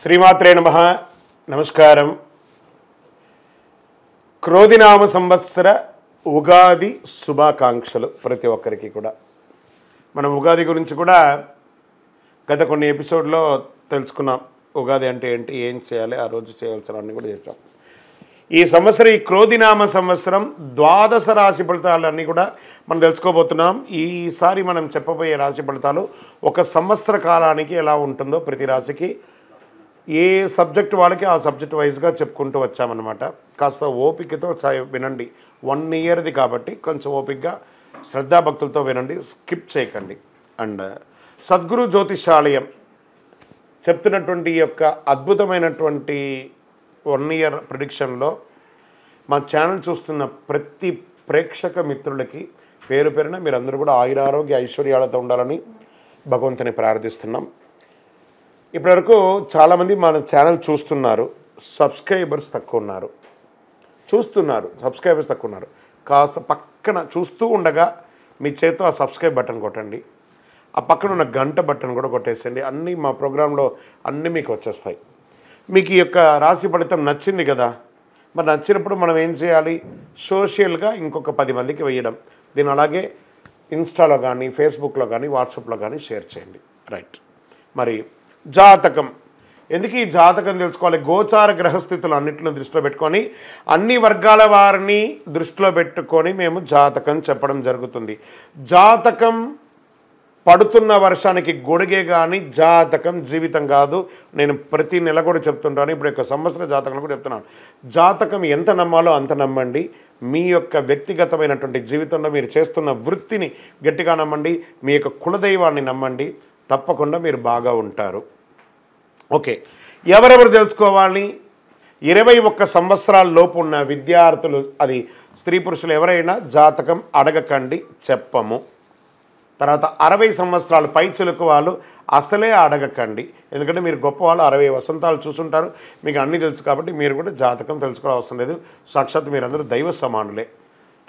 శ్రీమాత్రే నమ నమస్కారం క్రోధినామ సంవత్సర ఉగాది శుభాకాంక్షలు ప్రతి ఒక్కరికి కూడా మనం ఉగాది గురించి కూడా గత కొన్ని ఎపిసోడ్లో తెలుసుకున్నాం ఉగాది అంటే ఏంటి ఏం చేయాలి ఆ రోజు అన్నీ కూడా చేసాం ఈ సంవత్సరం ఈ క్రోధినామ సంవత్సరం ద్వాదశ రాశి ఫలితాలన్నీ కూడా మనం తెలుసుకోబోతున్నాం ఈసారి మనం చెప్పబోయే రాశి ఫలితాలు ఒక సంవత్సర కాలానికి ఎలా ఉంటుందో ప్రతి రాశికి ఏ సబ్జెక్ట్ వాళ్ళకి ఆ సబ్జెక్ట్ వైజ్గా చెప్పుకుంటూ వచ్చామన్నమాట కాస్త ఓపికతో వినండి వన్ ఇయర్ది కాబట్టి కొంచెం ఓపికగా శ్రద్ధాభక్తులతో వినండి స్కిప్ చేయకండి అండ్ సద్గురు జ్యోతిషాలయం చెప్తున్నటువంటి యొక్క అద్భుతమైనటువంటి వన్ ఇయర్ ప్రొడిక్షన్లో మా ఛానల్ చూస్తున్న ప్రతి ప్రేక్షక మిత్రులకి పేరు పేరున మీరందరూ కూడా ఆయురారోగ్య ఐశ్వర్యాలతో ఉండాలని భగవంతుని ప్రార్థిస్తున్నాం ఇప్పటివరకు చాలామంది మన ఛానల్ చూస్తున్నారు సబ్స్క్రైబర్స్ తక్కువ ఉన్నారు చూస్తున్నారు సబ్స్క్రైబర్స్ తక్కువ ఉన్నారు కాస్త పక్కన చూస్తూ ఉండగా మీ చేతితో ఆ సబ్స్క్రైబ్ బటన్ కొట్టండి ఆ పక్కన ఉన్న గంట బటన్ కూడా కొట్టేసండి అన్నీ మా ప్రోగ్రాంలో అన్నీ మీకు వచ్చేస్తాయి మీకు ఈ యొక్క రాశి ఫలితం నచ్చింది కదా మరి నచ్చినప్పుడు మనం ఏం చేయాలి సోషల్గా ఇంకొక పది మందికి వేయడం దీని అలాగే ఇన్స్టాలో కానీ ఫేస్బుక్లో కానీ వాట్సాప్లో కానీ షేర్ చేయండి రైట్ మరి జాతకం ఎందుకు ఈ జాతకం తెలుసుకోవాలి గోచార గ్రహస్థితులు అన్నింటిని దృష్టిలో పెట్టుకొని అన్ని వర్గాల వారిని దృష్టిలో పెట్టుకొని మేము జాతకం చెప్పడం జరుగుతుంది జాతకం పడుతున్న వర్షానికి గొడిగే కానీ జాతకం జీవితం కాదు నేను ప్రతి నెల కూడా చెప్తుంటాను ఇప్పుడు యొక్క సంవత్సర జాతకం కూడా చెప్తున్నాను జాతకం ఎంత నమ్మాలో అంత నమ్మండి మీ యొక్క వ్యక్తిగతమైనటువంటి జీవితంలో మీరు చేస్తున్న వృత్తిని గట్టిగా నమ్మండి మీ యొక్క కులదైవాన్ని నమ్మండి తప్పకుండా మీరు బాగా ఉంటారు ఓకే ఎవరెవరు తెలుసుకోవాలి ఇరవై ఒక్క సంవత్సరాల లోపు ఉన్న విద్యార్థులు అది స్త్రీ పురుషులు ఎవరైనా జాతకం అడగకండి చెప్పము తర్వాత అరవై సంవత్సరాలు పై చిలుకు వాళ్ళు అసలే అడగకండి ఎందుకంటే మీరు గొప్ప వాళ్ళు అరవై వసంతాలు చూసుంటారు మీకు అన్నీ తెలుసు కాబట్టి మీరు కూడా జాతకం తెలుసుకోవడం అవసరం లేదు సాక్షాత్ మీరందరూ దైవ సమానులే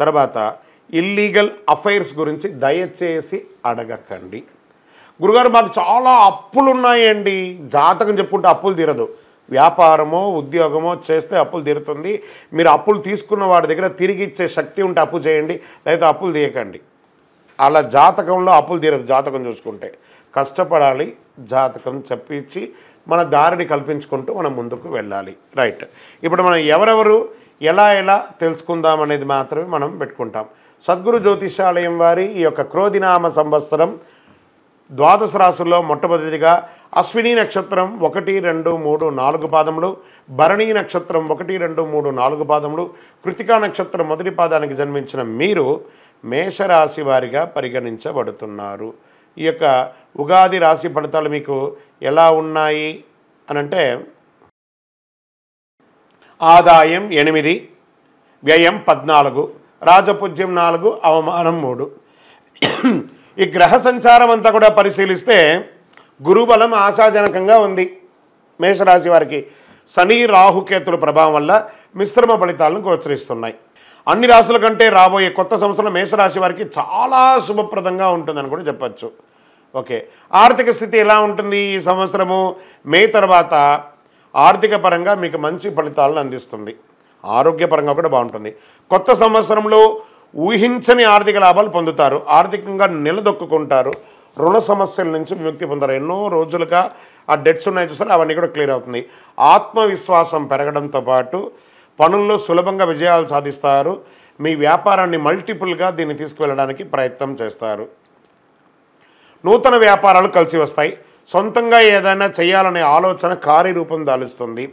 తర్వాత ఇల్లీగల్ అఫైర్స్ గురించి దయచేసి అడగకండి గురుగారు మాకు చాలా అప్పులు ఉన్నాయండి జాతకం చెప్పుకుంటే అప్పులు తీరదు వ్యాపారమో ఉద్యోగమో చేస్తే అప్పులు తీరుతుంది మీరు అప్పులు తీసుకున్న వాడి దగ్గర తిరిగి ఇచ్చే శక్తి ఉంటే అప్పు చేయండి లేదా అప్పులు తీయకండి అలా జాతకంలో అప్పులు తీరదు జాతకం చూసుకుంటే కష్టపడాలి జాతకం చెప్పించి మన దారిని కల్పించుకుంటూ మనం ముందుకు వెళ్ళాలి రైట్ ఇప్పుడు మనం ఎవరెవరు ఎలా ఎలా తెలుసుకుందాం అనేది మాత్రమే మనం పెట్టుకుంటాం సద్గురు జ్యోతిషాలయం వారి ఈ యొక్క క్రోధినామ సంవత్సరం ద్వాదశ రాశుల్లో మొట్టమొదటిదిగా అశ్విని నక్షత్రం ఒకటి రెండు మూడు నాలుగు పాదములు భరణీ నక్షత్రం ఒకటి రెండు మూడు నాలుగు పాదములు కృతికా నక్షత్రం మొదటి పాదానికి జన్మించిన మీరు మేషరాశి వారిగా పరిగణించబడుతున్నారు ఈ యొక్క ఉగాది రాశి ఫలితాలు మీకు ఎలా ఉన్నాయి అనంటే ఆదాయం ఎనిమిది వ్యయం పద్నాలుగు రాజపూజ్యం నాలుగు అవమానం మూడు ఈ గ్రహ సంచారం అంతా కూడా పరిశీలిస్తే గురుబలం ఆశాజనకంగా ఉంది మేషరాశి వారికి శని రాహుకేతుల ప్రభావం వల్ల మిశ్రమ ఫలితాలను గోచరిస్తున్నాయి అన్ని రాశుల కంటే రాబోయే కొత్త సంవత్సరం మేషరాశి వారికి చాలా శుభప్రదంగా ఉంటుందని కూడా చెప్పచ్చు ఓకే ఆర్థిక స్థితి ఎలా ఉంటుంది ఈ సంవత్సరము మే తర్వాత ఆర్థిక పరంగా మీకు మంచి ఫలితాలను అందిస్తుంది ఆరోగ్యపరంగా కూడా బాగుంటుంది కొత్త సంవత్సరంలో ఊహించని ఆర్థిక లాభాలు పొందుతారు ఆర్థికంగా నిలదొక్కుంటారు రుణ సమస్యల నుంచి విముక్తి పొందారు ఎన్నో రోజులుగా ఆ డెట్స్ ఉన్నాయి చూసారు అవన్నీ కూడా క్లియర్ అవుతుంది ఆత్మవిశ్వాసం పెరగడంతో పాటు పనుల్లో సులభంగా విజయాలు సాధిస్తారు మీ వ్యాపారాన్ని మల్టిపుల్గా దీన్ని తీసుకువెళ్ళడానికి ప్రయత్నం చేస్తారు నూతన వ్యాపారాలు కలిసి వస్తాయి సొంతంగా ఏదైనా చేయాలనే ఆలోచన కార్యరూపం దాలుస్తుంది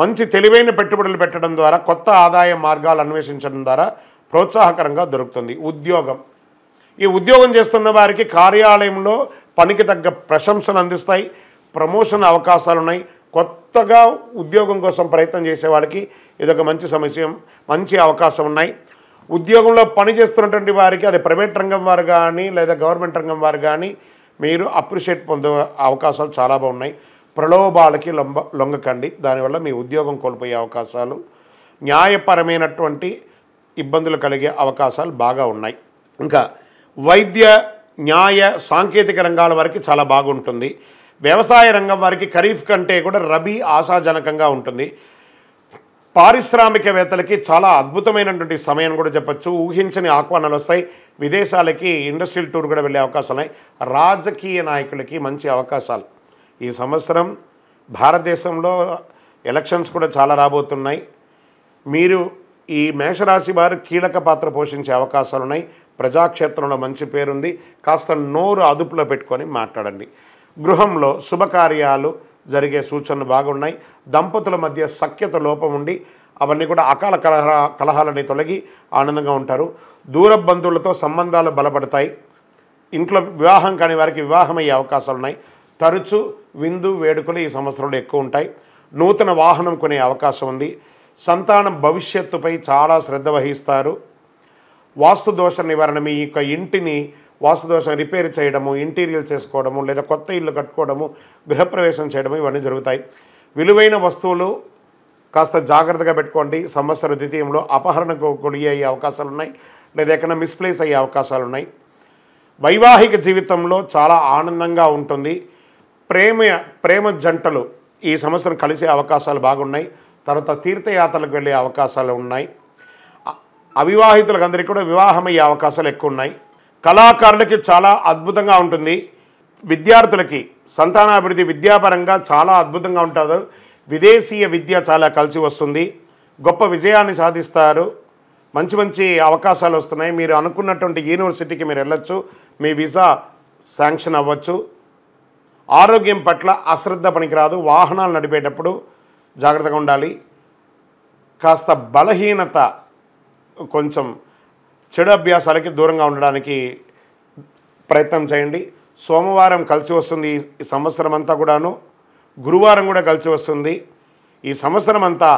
మంచి తెలివైన పెట్టుబడులు పెట్టడం ద్వారా కొత్త ఆదాయ మార్గాలు అన్వేషించడం ద్వారా ప్రోత్సాహకరంగా దొరుకుతుంది ఉద్యోగం ఈ ఉద్యోగం చేస్తున్న వారికి కార్యాలయంలో పనికి తగ్గ ప్రశంసలు అందిస్తాయి ప్రమోషన్ అవకాశాలు ఉన్నాయి కొత్తగా ఉద్యోగం కోసం ప్రయత్నం చేసే వాళ్ళకి ఇదొక మంచి సమస్య మంచి అవకాశం ఉన్నాయి ఉద్యోగంలో పనిచేస్తున్నటువంటి వారికి అది ప్రైవేట్ రంగం వారు కానీ లేదా గవర్నమెంట్ రంగం వారు కానీ మీరు అప్రిషియేట్ పొందే అవకాశాలు చాలా బాగున్నాయి ప్రలోభాలకి లొంగ లొంగకండి దానివల్ల మీ ఉద్యోగం కోల్పోయే అవకాశాలు న్యాయపరమైనటువంటి ఇబ్బందులు కలిగే అవకాశాలు బాగా ఉన్నాయి ఇంకా వైద్య న్యాయ సాంకేతిక రంగాల వారికి చాలా బాగుంటుంది వ్యవసాయ రంగం వారికి ఖరీఫ్ కంటే కూడా రబీ ఆశాజనకంగా ఉంటుంది పారిశ్రామికవేత్తలకి చాలా అద్భుతమైనటువంటి సమయం కూడా చెప్పచ్చు ఊహించని ఆహ్వానాలు వస్తాయి విదేశాలకి ఇండస్ట్రియల్ టూర్ కూడా వెళ్ళే అవకాశాలు ఉన్నాయి రాజకీయ నాయకులకి మంచి అవకాశాలు ఈ సంవత్సరం భారతదేశంలో ఎలక్షన్స్ కూడా చాలా రాబోతున్నాయి మీరు ఈ మేషరాశి వారు కీలక పాత్ర పోషించే అవకాశాలు ఉన్నాయి ప్రజాక్షేత్రంలో మంచి పేరుంది కాస్త నోరు అదుపులో పెట్టుకొని మాట్లాడండి గృహంలో శుభకార్యాలు జరిగే సూచనలు బాగున్నాయి దంపతుల మధ్య సఖ్యత లోపం ఉండి అవన్నీ కూడా అకాల కలహ కలహాలని తొలగి ఆనందంగా ఉంటారు దూర బంధువులతో సంబంధాలు బలపడతాయి ఇంట్లో వివాహం కాని వారికి వివాహం అయ్యే అవకాశాలు ఉన్నాయి తరచూ విందు వేడుకలు ఈ సంవత్సరంలో ఎక్కువ ఉంటాయి నూతన వాహనం కొనే అవకాశం ఉంది సంతానం భవిష్యత్తుపై చాలా శ్రద్ధ వహిస్తారు వాస్తుదోష నివారణ మీ యొక్క ఇంటిని వాస్తుదోషం రిపేర్ చేయడము ఇంటీరియల్ చేసుకోవడము లేదా కొత్త ఇల్లు కట్టుకోవడము గృహప్రవేశం చేయడము ఇవన్నీ జరుగుతాయి విలువైన వస్తువులు కాస్త జాగ్రత్తగా పెట్టుకోండి సంవత్సర ద్వితీయంలో అపహరణకు గురి అయ్యే అవకాశాలు ఉన్నాయి లేదా ఎక్కడ మిస్ప్లేస్ అయ్యే అవకాశాలు ఉన్నాయి వైవాహిక జీవితంలో చాలా ఆనందంగా ఉంటుంది ప్రేమ ప్రేమ జంటలు ఈ సంవత్సరం కలిసే అవకాశాలు బాగున్నాయి తర్వాత తీర్థయాత్రలకు వెళ్ళే అవకాశాలు ఉన్నాయి అవివాహితులకు అందరికీ కూడా వివాహమయ్యే అవకాశాలు ఎక్కువ ఉన్నాయి కళాకారులకి చాలా అద్భుతంగా ఉంటుంది విద్యార్థులకి సంతానాభివృద్ధి విద్యాపరంగా చాలా అద్భుతంగా ఉంటారు విదేశీయ విద్య చాలా కలిసి వస్తుంది గొప్ప విజయాన్ని సాధిస్తారు మంచి మంచి అవకాశాలు వస్తున్నాయి మీరు అనుకున్నటువంటి యూనివర్సిటీకి మీరు వెళ్ళొచ్చు మీ వీసా శాంక్షన్ అవ్వచ్చు ఆరోగ్యం పట్ల అశ్రద్ధ పనికిరాదు వాహనాలు నడిపేటప్పుడు జాగ్రత్తగా ఉండాలి కాస్త బలహీనత కొంచెం చెడు అభ్యాసాలకి దూరంగా ఉండడానికి ప్రయత్నం చేయండి సోమవారం కలిసి వస్తుంది ఈ సంవత్సరం అంతా కూడాను గురువారం కూడా కలిసి వస్తుంది ఈ సంవత్సరం అంతా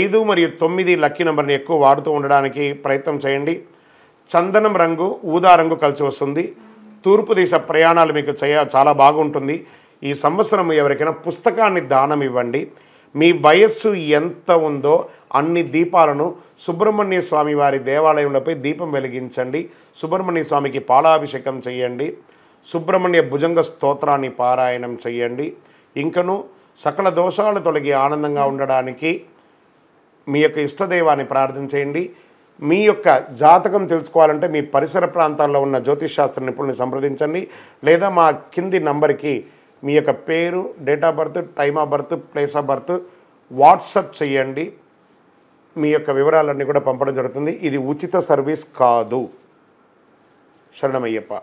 ఐదు మరియు తొమ్మిది లక్కీ నెంబర్ని ఎక్కువ వాడుతూ ఉండడానికి ప్రయత్నం చేయండి చందనం రంగు ఊదా రంగు కలిసి వస్తుంది తూర్పు దిశ ప్రయాణాలు మీకు చేయ చాలా బాగుంటుంది ఈ సంవత్సరం ఎవరికైనా పుస్తకాన్ని దానం ఇవ్వండి మీ వయస్సు ఎంత ఉందో అన్ని దీపాలను సుబ్రహ్మణ్య స్వామి వారి దేవాలయంలోపై దీపం వెలిగించండి సుబ్రహ్మణ్య స్వామికి పాలాభిషేకం చేయండి సుబ్రహ్మణ్య భుజంగ స్తోత్రాన్ని పారాయణం చేయండి ఇంకను సకల దోషాలు తొలగి ఆనందంగా ఉండడానికి మీ యొక్క ఇష్టదైవాన్ని ప్రార్థన చేయండి మీ యొక్క జాతకం తెలుసుకోవాలంటే మీ పరిసర ప్రాంతాల్లో ఉన్న జ్యోతిష్ శాస్త్ర నిపుణుని సంప్రదించండి లేదా మా కింది నంబర్కి మీ యొక్క పేరు date of birth time of birth place of birth WhatsApp చేయండి మీ యొక్క వివరాలన్నీ కూడా పంపడం జరుగుతుంది ఇది ఉచిత సర్వీస్ కాదు శరణమయ్యప్ప